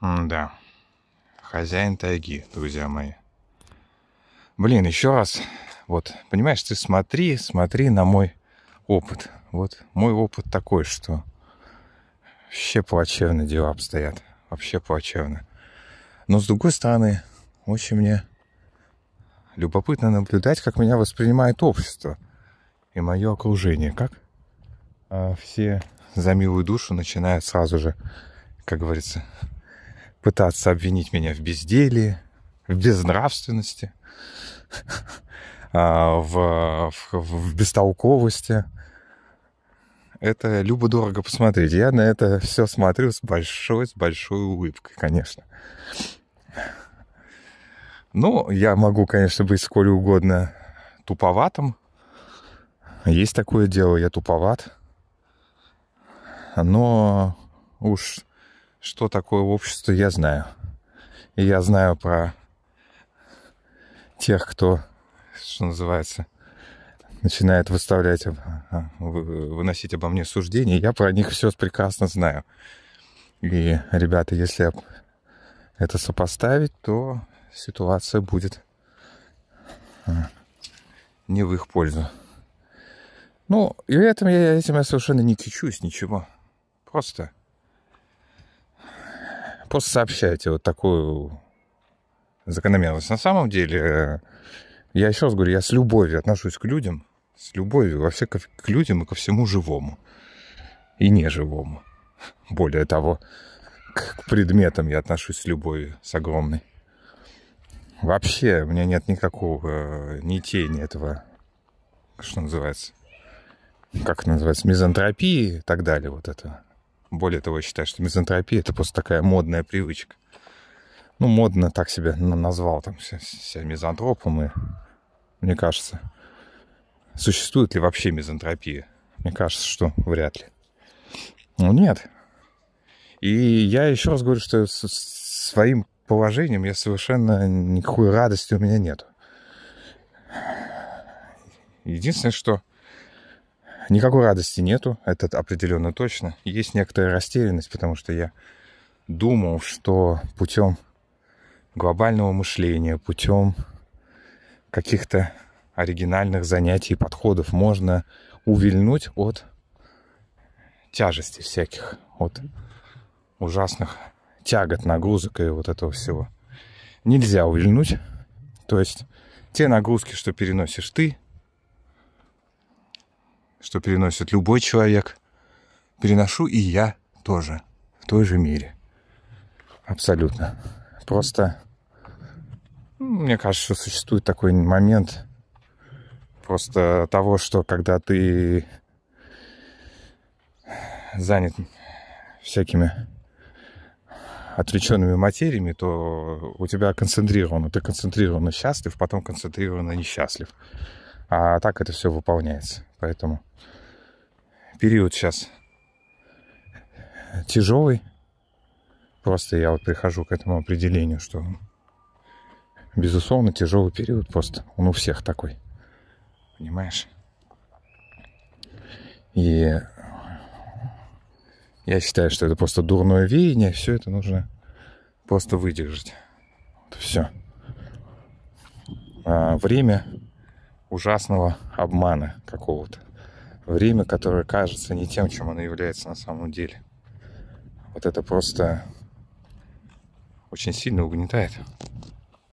да. Хозяин тайги, друзья мои. Блин, еще раз. Вот, понимаешь, ты смотри, смотри на мой опыт. Вот мой опыт такой, что вообще плачевно дела обстоят. Вообще плачевно. Но с другой стороны, очень мне любопытно наблюдать, как меня воспринимает общество и мое окружение. Как а, все за милую душу начинают сразу же, как говорится, пытаться обвинить меня в безделии, в безнравственности, а, в, в, в бестолковости. Это любо-дорого посмотреть. Я на это все смотрю с большой, с большой улыбкой, конечно. Ну, я могу, конечно, быть сколь угодно туповатым. Есть такое дело, я туповат. Но уж что такое общество, я знаю. И я знаю про тех, кто, что называется, начинает выставлять, а, выносить обо мне суждения. Я про них все прекрасно знаю. И, ребята, если это сопоставить, то ситуация будет а, не в их пользу. Ну, и этом я, этим я совершенно не кичусь, ничего. Просто Просто сообщайте вот такую закономерность. На самом деле, я еще раз говорю, я с любовью отношусь к людям, с любовью вообще к, к людям и ко всему живому и неживому. Более того, к, к предметам я отношусь с любовью, с огромной. Вообще, у меня нет никакого, э, ни тени этого, что называется, как называется, мизантропии и так далее, вот этого более того, я считаю, что мизантропия — это просто такая модная привычка. Ну, модно так себе назвал там себя мизантропом, и мне кажется, существует ли вообще мизантропия? Мне кажется, что вряд ли. Ну, нет. И я еще раз говорю, что с своим положением я совершенно никакой радости у меня нет. Единственное, что Никакой радости нету, это определенно точно. Есть некоторая растерянность, потому что я думал, что путем глобального мышления, путем каких-то оригинальных занятий и подходов можно увильнуть от тяжести всяких, от ужасных тягот, нагрузок и вот этого всего. Нельзя увильнуть. То есть те нагрузки, что переносишь ты – что переносит любой человек, переношу и я тоже в той же мере. Абсолютно. Просто, мне кажется, что существует такой момент просто того, что когда ты занят всякими отвлеченными материями, то у тебя концентрировано. Ты концентрированно счастлив, потом концентрированно несчастлив. А так это все выполняется. Поэтому период сейчас тяжелый. Просто я вот прихожу к этому определению, что безусловно тяжелый период просто. Он у всех такой. Понимаешь? И я считаю, что это просто дурное веяние. Все это нужно просто выдержать. Вот все. А время ужасного обмана какого-то. Время, которое кажется не тем, чем оно является на самом деле. Вот это просто очень сильно угнетает.